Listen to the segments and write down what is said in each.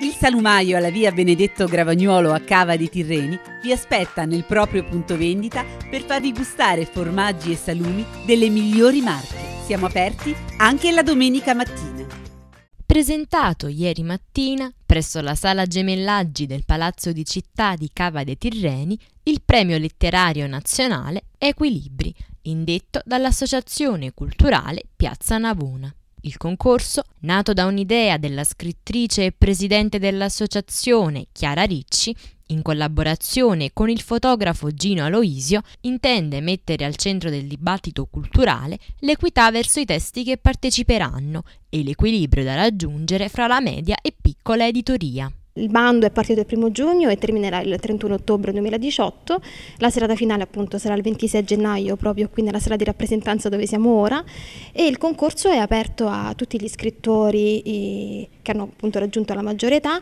Il salumaio alla via Benedetto Gravagnuolo a Cava dei Tirreni vi aspetta nel proprio punto vendita per farvi gustare formaggi e salumi delle migliori marche. Siamo aperti anche la domenica mattina. Presentato ieri mattina presso la Sala Gemellaggi del Palazzo di Città di Cava dei Tirreni il premio letterario nazionale Equilibri, indetto dall'Associazione Culturale Piazza Navona. Il concorso, nato da un'idea della scrittrice e presidente dell'associazione Chiara Ricci, in collaborazione con il fotografo Gino Aloisio, intende mettere al centro del dibattito culturale l'equità verso i testi che parteciperanno e l'equilibrio da raggiungere fra la media e piccola editoria. Il bando è partito il 1 giugno e terminerà il 31 ottobre 2018. La serata finale appunto sarà il 26 gennaio proprio qui nella sala di rappresentanza dove siamo ora e il concorso è aperto a tutti gli scrittori eh, che hanno appunto raggiunto la maggiore età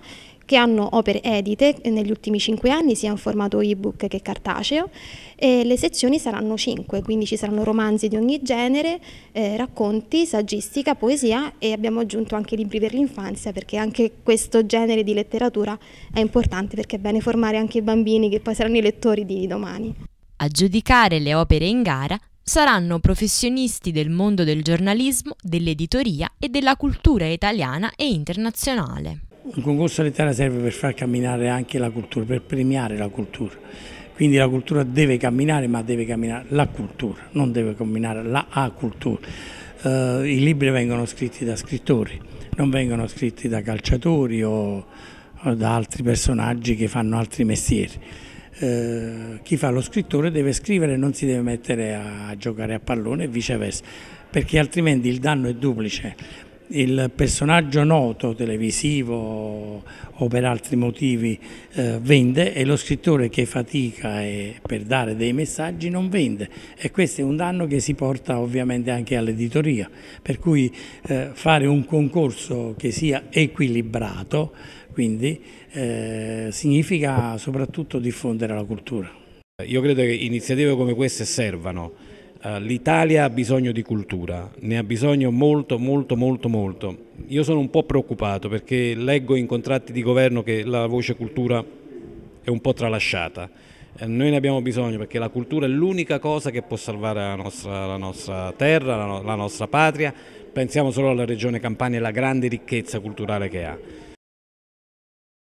che hanno opere edite negli ultimi 5 anni sia in formato ebook che cartaceo e le sezioni saranno 5, quindi ci saranno romanzi di ogni genere, eh, racconti, saggistica, poesia e abbiamo aggiunto anche libri per l'infanzia perché anche questo genere di letteratura è importante perché è bene formare anche i bambini che poi saranno i lettori di domani. A giudicare le opere in gara saranno professionisti del mondo del giornalismo, dell'editoria e della cultura italiana e internazionale. Un concorso letterario serve per far camminare anche la cultura, per premiare la cultura. Quindi la cultura deve camminare, ma deve camminare la cultura, non deve camminare la cultura. Uh, eh, I libri vengono scritti da scrittori, non vengono scritti da calciatori o, o da altri personaggi che fanno altri mestieri. Uh, chi fa lo scrittore deve scrivere non si deve mettere a giocare a pallone e viceversa, perché altrimenti il danno è duplice il personaggio noto televisivo o per altri motivi eh, vende e lo scrittore che fatica e, per dare dei messaggi non vende e questo è un danno che si porta ovviamente anche all'editoria per cui eh, fare un concorso che sia equilibrato quindi eh, significa soprattutto diffondere la cultura. Io credo che iniziative come queste servano eh, L'Italia ha bisogno di cultura, ne ha bisogno molto, molto, molto, molto. Io sono un po' preoccupato perché leggo in contratti di governo che la voce cultura è un po' tralasciata. Eh, noi ne abbiamo bisogno perché la cultura è l'unica cosa che può salvare la nostra, la nostra terra, la, no, la nostra patria. Pensiamo solo alla regione Campania e alla grande ricchezza culturale che ha.